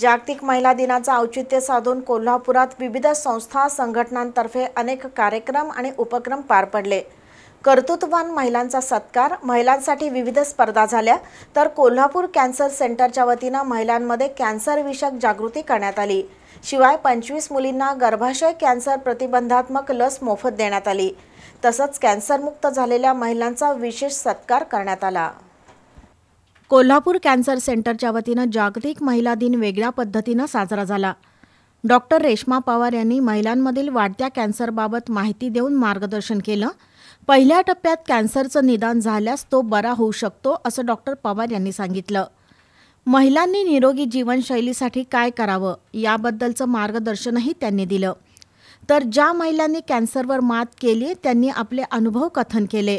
जागतिक महिला दिनाचं औचित्य साधून कोल्हापुरात विविध संस्था संघटनांतर्फे अनेक कार्यक्रम आणि उपक्रम पार पडले कर्तृत्ववान महिलांचा सत्कार महिलांसाठी विविध स्पर्धा झाल्या तर कोल्हापूर कॅन्सर सेंटरच्या वतीनं महिलांमध्ये कॅन्सरविषयक जागृती करण्यात आली शिवाय पंचवीस मुलींना गर्भाशय कॅन्सर प्रतिबंधात्मक लस मोफत देण्यात आली तसंच कॅन्सरमुक्त झालेल्या महिलांचा विशेष सत्कार करण्यात आला कोल्हापूर कॅन्सर सेंटरच्या वतीनं जागतिक महिला दिन वेगळ्या पद्धतीनं साजरा झाला डॉक्टर रेश्मा पवार यांनी महिलांमधील वाढत्या कॅन्सरबाबत माहिती देऊन मार्गदर्शन केलं पहिल्या टप्प्यात कॅन्सरचं निदान झाल्यास तो बरा होऊ शकतो असं डॉक्टर पवार यांनी सांगितलं महिलांनी निरोगी जीवनशैलीसाठी काय करावं याबद्दलचं मार्गदर्शनही त्यांनी दिलं तर ज्या महिलांनी कॅन्सरवर मात केली त्यांनी आपले अनुभव कथन केले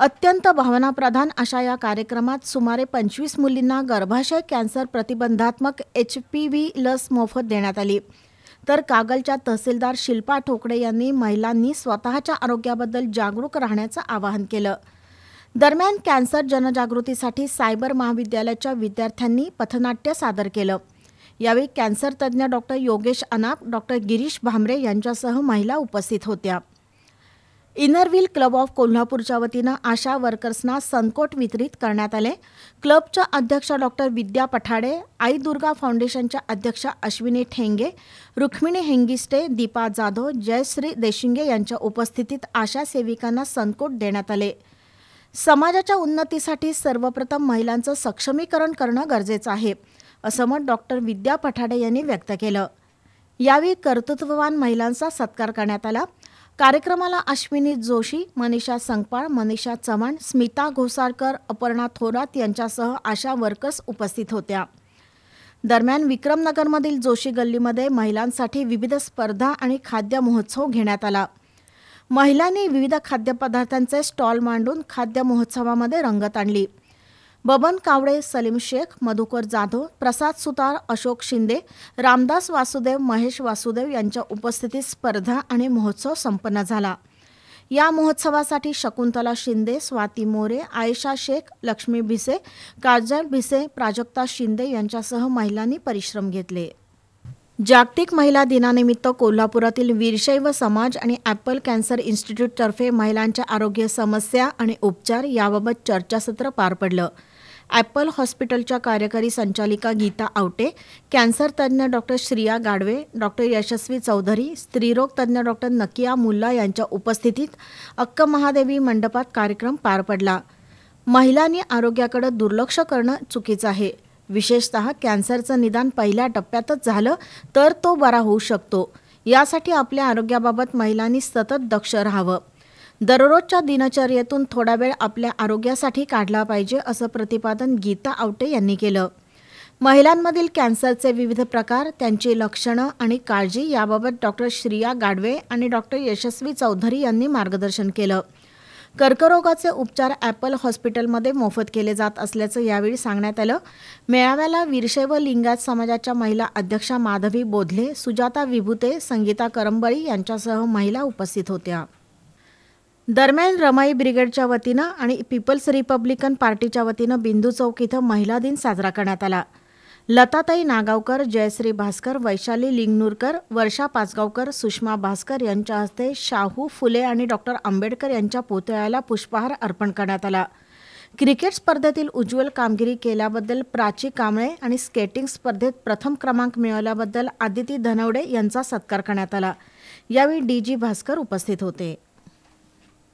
अत्यंत भावनाप्रधान अशा या कार्यक्रमात सुमारे पंचवीस मुलींना गर्भाशय कॅन्सर प्रतिबंधात्मक एच पी व्ही लस मोफत देण्यात आली तर कागलच्या तहसीलदार शिल्पा ठोकडे यांनी महिलांनी स्वतःच्या आरोग्याबद्दल जागरूक राहण्याचं आवाहन केलं दरम्यान कॅन्सर जनजागृतीसाठी सायबर महाविद्यालयाच्या विद्यार्थ्यांनी पथनाट्य सादर केलं यावेळी कॅन्सर तज्ज्ञ डॉक्टर योगेश अनाप डॉक्टर गिरीश भामरे यांच्यासह महिला उपस्थित होत्या इनरव्हील क्लब ऑफ कोल्हापूरच्या वतीनं आशा वर्कर्सना संकोट वितरित करण्यात आले क्लबच्या अध्यक्षा डॉक्टर विद्या पठाडे आई दुर्गा फाउंडेशनच्या अध्यक्षा अश्विनी ठेंगे रुक्मिणी हेंगिस्टे दीपा जाधव जयश्री देशिंगे यांच्या उपस्थितीत आशा सेविकांना संकोट देण्यात आले समाजाच्या उन्नतीसाठी सर्वप्रथम महिलांचं सक्षमीकरण करणं गरजेचं आहे असं मत डॉक्टर विद्या पठाडे यांनी व्यक्त केलं यावेळी कर्तृत्ववान महिलांचा सत्कार करण्यात आला कार्यक्रमाला अश्विनी जोशी मनीषा संकपाळ मनीषा चव्हाण स्मिता घोसाळकर अपर्णा थोरात यांच्यासह आशा वर्कर्स उपस्थित होत्या दरम्यान विक्रमनगरमधील जोशी गल्लीमध्ये महिलांसाठी विविध स्पर्धा आणि खाद्य महोत्सव घेण्यात आला महिलांनी विविध खाद्यपदार्थांचे स्टॉल मांडून खाद्य महोत्सवामध्ये रंगत आणली बबन कावडे सलीम शेख मधुकर जाधव प्रसाद सुतार अशोक शिंदे रामदास वासुदेव महेश वासुदेव यांच्या उपस्थितीत स्पर्धा आणि महोत्सव संपन्न झाला या महोत्सवासाठी शकुंतला शिंदे स्वाती मोरे आयशा शेख लक्ष्मी भिसे काजल भिसे प्राजक्ता शिंदे यांच्यासह महिलांनी परिश्रम घेतले जागतिक महिला दिनानिमित्त कोल्हापुरातील वीरशैव समाज आणि ॲपल कॅन्सर इन्स्टिट्यूटतर्फे महिलांच्या आरोग्य समस्या आणि उपचार याबाबत चर्चासत्र पार पडलं ॲपल हॉस्पिटलच्या कार्यकारी संचालिका गीता आवटे कॅन्सर तज्ज्ञ डॉक्टर श्रिया गाडवे डॉक्टर यशस्वी चौधरी स्त्रीरोग तज्ज्ञ डॉक्टर नकिया मुल्ला यांच्या उपस्थितीत अक्क महादेवी मंडपात कार्यक्रम पार पडला महिलांनी आरोग्याकडे दुर्लक्ष करणं चुकीचं आहे विशेषत कॅन्सरचं निदान पहिल्या टप्प्यातच झालं तर तो बरा होऊ शकतो यासाठी आपल्या आरोग्याबाबत महिलांनी सतत दक्ष राहावं दररोजच्या दिनचर्येतून थोडा वेळ आपल्या आरोग्यासाठी काढला पाहिजे असं प्रतिपादन गीता आवटे यांनी केलं महिलांमधील कॅन्सरचे विविध प्रकार त्यांची लक्षणं आणि काळजी याबाबत डॉक्टर श्रिया गाडवे आणि डॉक्टर यशस्वी चौधरी यांनी मार्गदर्शन केलं कर्करोगाचे उपचार ॲपल हॉस्पिटलमध्ये मोफत केले जात असल्याचं यावेळी सांगण्यात आलं मेळाव्याला व लिंगायत समाजाच्या महिला अध्यक्षा माधवी बोधले सुजाता विभूते संगीता करंबळी यांच्यासह महिला उपस्थित होत्या दरम्यान रमाई ब्रिगेडच्या वतीनं आणि पीपल्स रिपब्लिकन पार्टीच्या वतीनं बिंदू चौक इथं महिला दिन साजरा करण्यात आला लताताई नागावकर जयश्री भास्कर वैशाली लिंगनूरकर वर्षा पाचगावकर सुषमा भास्कर यांच्या हस्ते शाहू फुले आणि डॉक्टर आंबेडकर यांच्या पुतळ्याला पुष्पहार अर्पण करण्यात आला क्रिकेट स्पर्धेतील उज्ज्वल कामगिरी केल्याबद्दल प्राची कांबळे आणि स्केटिंग स्पर्धेत प्रथम क्रमांक मिळवल्याबद्दल आदिती धनवडे यांचा सत्कार करण्यात आला यावेळी डी जी भास्कर उपस्थित होते